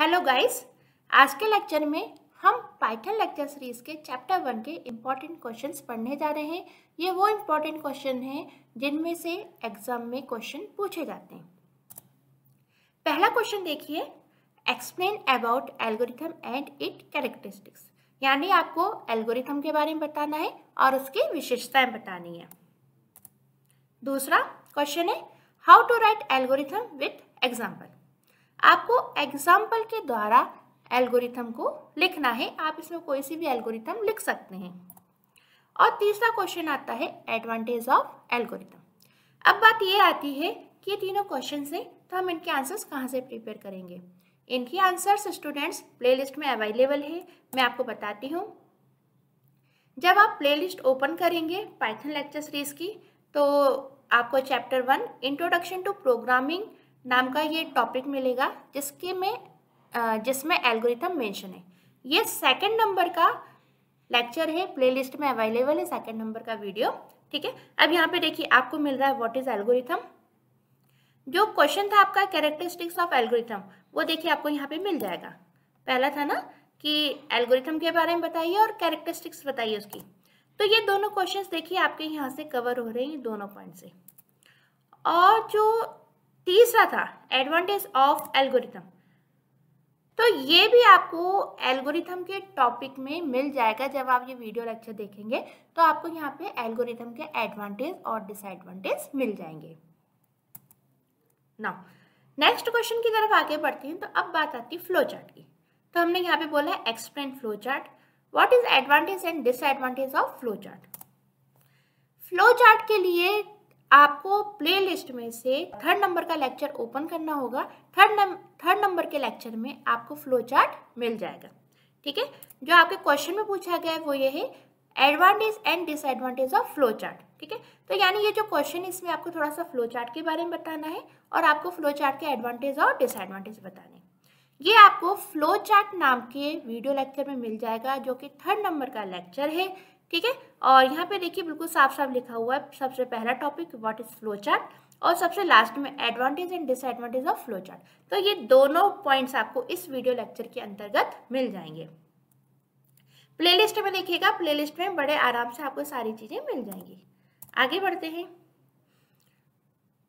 hello guys आज के lecture में हम पाइथन लेक्चर सीरीज के चैप्टर वन के इम्पॉर्टेंट क्वेश्चंस पढ़ने जा रहे हैं ये वो इम्पॉर्टेंट क्वेश्चन हैं जिनमें से एग्जाम में क्वेश्चन पूछे जाते हैं पहला क्वेश्चन देखिए explain about algorithm and it characteristics यानी आपको एल्गोरिथम के बारे में बताना है और उसकी विशेषताएं बतानी है दूसरा क्वेश्चन है how to write algorithm with example आपको एग्जाम्पल के द्वारा एल्गोरिथम को लिखना है आप इसमें कोई सी भी एल्गोरिथम लिख सकते हैं और तीसरा क्वेश्चन आता है एडवांटेज ऑफ एल्गोरिथम अब बात ये आती है कि ये तीनों क्वेश्चन हैं तो हम इनके आंसर्स कहाँ से प्रिपेयर करेंगे इनके आंसर्स स्टूडेंट्स प्लेलिस्ट में अवेलेबल है मैं आपको बताती हूँ जब आप प्लेलिस्ट ओपन करेंगे पाइथन लेक्चर सीरीज की तो आपको chapter one introduction to programming नाम का ये टॉपिक मिलेगा जिसके में जिसमें एल्गोरिथम मेंशन है ये सेकंड नंबर का लेक्चर है प्लेलिस्ट में अवेलेबल है सेकंड नंबर का वीडियो ठीक है अब यहाँ पे देखिए आपको मिल रहा है व्हाट इज एल्गोरिथम जो क्वेश्चन था आपका कैरेक्टरिस्टिक्स ऑफ एल्गोरिथम वो देखिए आपको यहाँ पे मिल जाएगा पहला था ना कि एल्गोरिथम के बारे में बताइए और कैरेक्टरिस्टिक्स बताइए उसकी तो ये दोनों क्वेश्चन देखिए आपके यहाँ से कवर हो रहे हैं दोनों पॉइंट से और जो तीसरा था एडवांटेज ऑफ एल्गोरिथम तो ये भी आपको एल्गोरिथम के टॉपिक में मिल जाएगा जब आप ये वीडियो लेक्चर देखेंगे तो आपको यहाँ पे एल्गोरिथम के एडवांटेज और डिसएडवांटेज मिल जाएंगे नाउ नेक्स्ट क्वेश्चन की तरफ आगे बढ़ते हैं तो अब बात आती है फ्लो चार्ट की तो हमने यहाँ पे बोला है explain flow chart what is advantage and disadvantage of flow chart flow chart के लिए आपको प्ले लिस्ट में से थर्ड नंबर का लेक्चर ओपन करना होगा थर्ड नंबर थर्ड नंबर के लेक्चर में आपको फ्लो चार्ट मिल जाएगा ठीक है जो आपके क्वेश्चन में पूछा गया है वो ये है advantage and disadvantage of flow chart ठीक है तो यानी ये जो क्वेश्चन है इसमें आपको थोड़ा सा फ्लो चार्ट के बारे में बताना है और आपको फ्लो चार्ट के एडवांटेज और डिसएडवांटेज बताने हैं ये आपको फ्लो चार्ट नाम के वीडियो लेक्चर में मिल जाएगा जो कि थर्ड नंबर का लेक्चर है ठीक है और यहाँ पे देखिए बिल्कुल साफ साफ लिखा हुआ है सबसे पहला topic what is flow chart और सबसे लास्ट में advantage and disadvantage of flow chart तो ये दोनों पॉइंट्स आपको इस वीडियो लेक्चर के अंतर्गत मिल जाएंगे प्लेलिस्ट में देखिएगा प्लेलिस्ट में बड़े आराम से आपको सारी चीज़ें मिल जाएंगी आगे बढ़ते हैं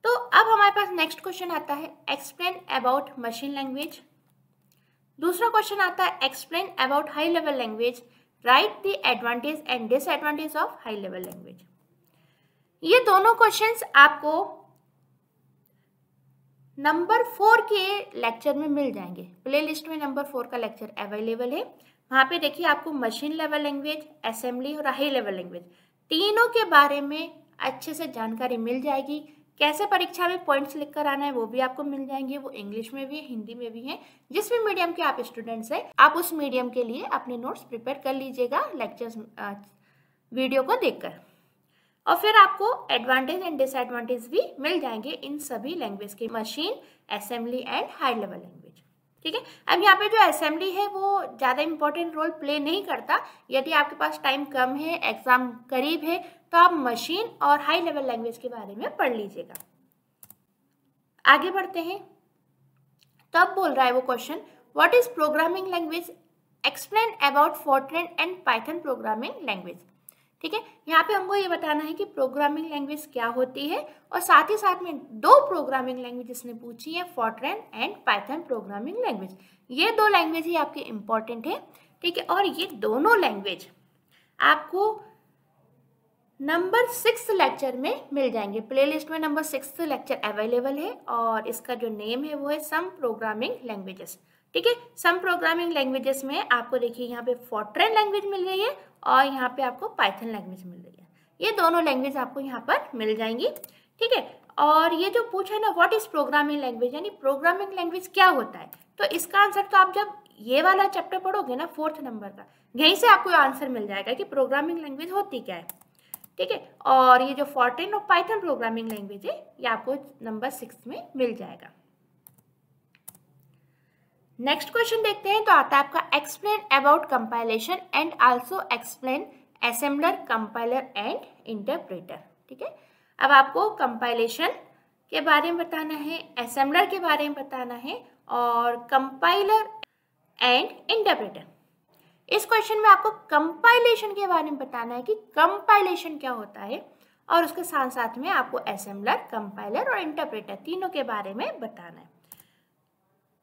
तो अब हमारे पास नेक्स्ट क्वेश्चन आता है एक्सप्लेन अबाउट मशीन लैंग्वेज दूसरा क्वेश्चन आता है explain about high level language write the advantage and disadvantage of high level language ये दोनों क्वेश्चंस आपको नंबर फोर के लेक्चर में मिल जाएंगे प्लेलिस्ट में नंबर फोर का लेक्चर अवेलेबल है वहां पे देखिए आपको मशीन लेवल लैंग्वेज असेंबली और हाई लेवल लैंग्वेज तीनों के बारे में अच्छे से जानकारी मिल जाएगी कैसे परीक्षा में पॉइंट्स लिख कर आना है वो भी आपको मिल जाएंगे वो इंग्लिश में भी है हिंदी में भी है जिस भी मीडियम के आप स्टूडेंट्स हैं आप उस मीडियम के लिए अपने नोट्स प्रिपेयर कर लीजिएगा लेक्चर्स वीडियो को देखकर और फिर आपको एडवांटेज एंड डिसएडवांटेज भी मिल जाएंगे इन सभी लैंग्वेज के machine assembly and high level language ठीक है अब यहाँ पे जो असेंबली है वो ज़्यादा इंपॉर्टेंट रोल प्ले नहीं करता यदि आपके पास टाइम कम है एग्ज़ाम करीब है तो आप मशीन और हाई लेवल लैंग्वेज के बारे में पढ़ लीजिएगा आगे बढ़ते हैं तब बोल रहा है वो question what is programming language explain about Fortran and Python programming language ठीक है यहाँ पे हमको ये बताना है कि प्रोग्रामिंग लैंग्वेज क्या होती है और साथ ही साथ में दो प्रोग्रामिंग लैंग्वेज इसने पूछी है Fortran and Python programming language ये दो लैंग्वेज ही आपके इम्पॉर्टेंट है ठीक है और ये दोनों लैंग्वेज आपको नंबर सिक्स लेक्चर में मिल जाएंगे प्लेलिस्ट में नंबर सिक्स लेक्चर अवेलेबल है और इसका जो नेम है वो है सम प्रोग्रामिंग लैंग्वेजेस ठीक है सम प्रोग्रामिंग लैंग्वेजेस में आपको देखिए यहाँ पे फोर्ट्रेन लैंग्वेज मिल रही है और यहाँ पे आपको पाइथन लैंग्वेज मिल रही है ये दोनों लैंग्वेज आपको यहाँ पर मिल जाएंगी ठीक है और ये जो पूछा है ना व्हाट इज प्रोग्रामिंग लैंग्वेज यानी प्रोग्रामिंग लैंग्वेज क्या होता है तो इसका आंसर तो आप जब ये वाला चैप्टर पढ़ोगे ना फोर्थ नंबर का यहीं से आपको आंसर मिल जाएगा कि प्रोग्रामिंग लैंग्वेज होती क्या है ठीक है और ये जो फोर्टीन और पाइथन प्रोग्रामिंग लैंग्वेज है ये आपको नंबर सिक्स में मिल जाएगा नेक्स्ट क्वेश्चन देखते हैं तो आता है आपका explain about compilation and also explain assembler compiler and interpreter ठीक है अब आपको कंपाइलेशन के बारे में बताना है असेंबलर के बारे में बताना है और कंपाइलर एंड इंटरप्रेटर इस क्वेश्चन में आपको कंपाइलेशन के बारे में बताना है कि कंपाइलेशन क्या होता है और उसके साथ साथ में आपको असेंबलर कंपाइलर और इंटरप्रेटर तीनों के बारे में बताना है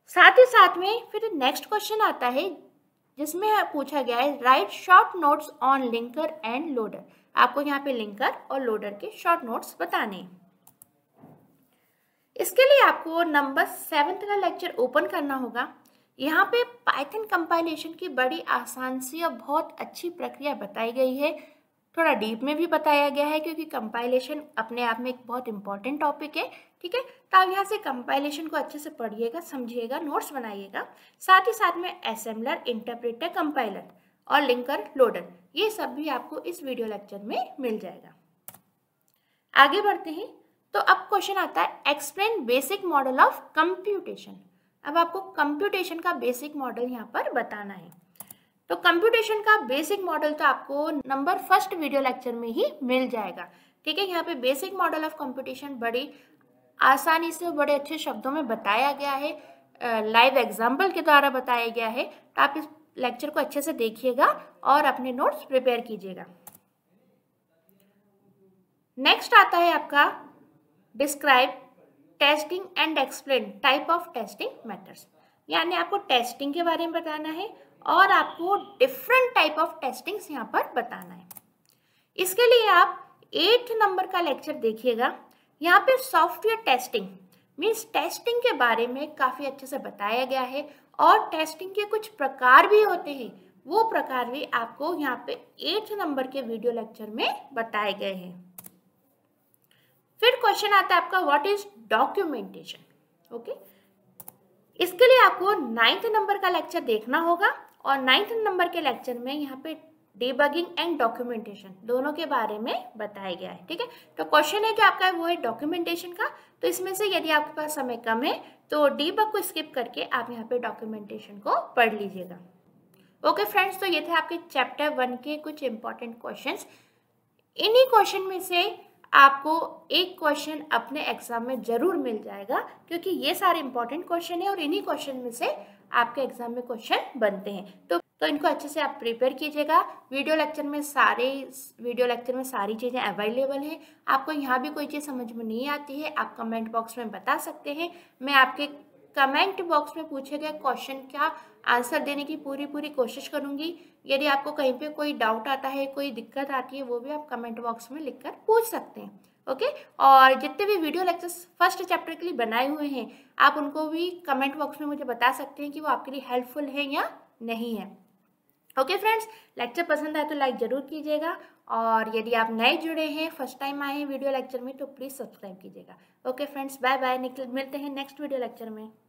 साथ ही साथ में फिर नेक्स्ट क्वेश्चन आता है जिसमें पूछा गया है write short notes on linker and loader आपको यहाँ पे लिंकर और लोडर के शॉर्ट नोट्स बताने इसके लिए आपको नंबर सेवन का लेक्चर ओपन करना होगा यहाँ पे पाइथन कंपाइलेशन की बड़ी आसान सी और बहुत अच्छी प्रक्रिया बताई गई है थोड़ा डीप में भी बताया गया है क्योंकि कंपाइलेशन अपने आप में एक बहुत इंपॉर्टेंट टॉपिक है ठीक है तो आप यहाँ से कंपाइलेशन को अच्छे से पढ़िएगा समझिएगा नोट्स बनाइएगा साथ ही साथ में असेंबलर इंटरप्रेटर कंपाइलर और लिंकर लोडर ये सब भी आपको इस वीडियो लेक्चर में मिल जाएगा आगे बढ़ते हैं तो अब क्वेश्चन आता है explain basic model of computation अब आपको कंप्यूटेशन का बेसिक मॉडल यहाँ पर बताना है तो कंप्यूटेशन का बेसिक मॉडल तो आपको नंबर फर्स्ट वीडियो लेक्चर में ही मिल जाएगा ठीक है यहाँ पे बेसिक मॉडल ऑफ कंप्यूटेशन बड़ी आसानी से बड़े अच्छे शब्दों में बताया गया है लाइव एग्जाम्पल के द्वारा बताया गया है तो आप इस लेक्चर को अच्छे से देखिएगा और अपने नोट्स प्रिपेयर कीजिएगा नेक्स्ट आता है आपका describe testing and explain type of testing methods यानी आपको टेस्टिंग के बारे में बताना है और आपको डिफरेंट टाइप ऑफ टेस्टिंग्स यहाँ पर बताना है इसके लिए आप एट नंबर का लेक्चर देखिएगा यहाँ पे सॉफ्टवेयर टेस्टिंग मीन्स टेस्टिंग के बारे में काफ़ी अच्छे से बताया गया है और टेस्टिंग के कुछ प्रकार भी होते हैं वो प्रकार भी आपको यहाँ पे एट नंबर के वीडियो लेक्चर में बताए गए हैं फिर क्वेश्चन आता है आपका व्हाट इज डॉक्यूमेंटेशन ओके इसके लिए आपको नाइन्थ नंबर का लेक्चर देखना होगा और नाइन्थ नंबर के लेक्चर में यहाँ पे डिबगिंग एंड डॉक्यूमेंटेशन दोनों के बारे में बताया गया है ठीक है तो क्वेश्चन है कि आपका वो है डॉक्यूमेंटेशन का तो इसमें से यदि आपके पास समय कम है तो डीबग को स्किप करके आप यहाँ पे डॉक्यूमेंटेशन को पढ़ लीजिएगा ओके okay, फ्रेंड्स तो ये थे आपके चैप्टर वन के कुछ इंपॉर्टेंट क्वेश्चंस इन्हीं क्वेश्चन में से आपको एक क्वेश्चन अपने एग्जाम में जरूर मिल जाएगा क्योंकि ये सारे इंपॉर्टेंट क्वेश्चन है और इन्हीं क्वेश्चन में से आपके एग्जाम में क्वेश्चन बनते हैं तो तो इनको अच्छे से आप प्रिपेयर कीजिएगा वीडियो लेक्चर में सारे वीडियो लेक्चर में सारी चीज़ें अवेलेबल हैं आपको यहाँ भी कोई चीज़ समझ में नहीं आती है आप कमेंट बॉक्स में बता सकते हैं मैं आपके कमेंट बॉक्स में पूछे गए क्वेश्चन का आंसर देने की पूरी पूरी कोशिश करूंगी यदि आपको कहीं पे कोई डाउट आता है कोई दिक्कत आती है वो भी आप कमेंट बॉक्स में लिखकर पूछ सकते हैं ओके और जितने भी वीडियो लेक्चर्स फर्स्ट चैप्टर के लिए बनाए हुए हैं आप उनको भी कमेंट बॉक्स में मुझे बता सकते हैं कि वो आपके लिए हेल्पफुल है या नहीं है ओके फ्रेंड्स लेक्चर पसंद आए तो लाइक ज़रूर कीजिएगा और यदि आप नए जुड़े हैं फर्स्ट टाइम आए हैं वीडियो लेक्चर में तो प्लीज़ सब्सक्राइब कीजिएगा ओके फ्रेंड्स बाय बाय निकल मिलते हैं नेक्स्ट वीडियो लेक्चर में